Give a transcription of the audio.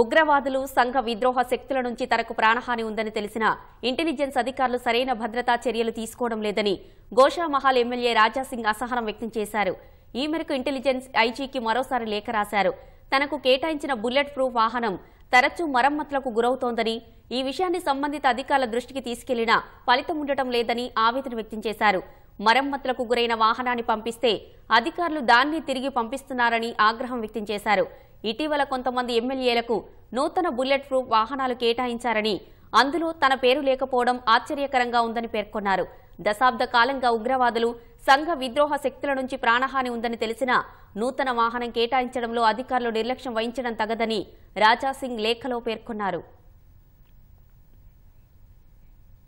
ఉగ్రవాదులు సంఘ విద్రోహ శక్తుల నుంచి తనకు ప్రాణహాని ఉందని తెలిసిన ఇంటెలిజెన్స్ అధికారులు సరైన భద్రతా చర్యలు తీసుకోవడం లేదని గోషామహల్ ఎమ్మెల్యే రాజాసింగ్ అసహనం వ్యక్తం చేశారు ఈ మేరకు ఇంటెలిజెన్స్ ఐజీకి మరోసారి లేఖ రాశారు తనకు కేటాయించిన బుల్లెట్ ప్రూఫ్ వాహనం తరచూ మరమ్మతులకు గురవుతోందని ఈ విషయాన్ని సంబంధిత అధికారుల దృష్టికి తీసుకెళ్లినా ఫలితం ఉండటం లేదని ఆవేదన వ్యక్తం చేశారు మరమ్మతులకు గురైన వాహనాన్ని పంపిస్తే అధికారులు దాన్ని తిరిగి పంపిస్తున్నారని ఆగ్రహం వ్యక్తం చేశారు ఇటీవల కొంతమంది ఎమ్మెల్యేలకు నూతన బుల్లెట్ ప్రూఫ్ వాహనాలు కేటాయించారని అందులో తన పేరు లేకపోవడం ఆశ్చర్యకరంగా ఉందని పేర్కొన్నారు దశాబ్ద కాలంగా ఉగ్రవాదులు సంఘ విద్రోహ శక్తుల నుంచి ప్రాణహాని ఉందని తెలిసినా నూతన వాహనం కేటాయించడంలో అధికారులు నిర్లక్ష్యం వహించడం తగదని రాజాసింగ్ లేఖలో పేర్కొన్నారు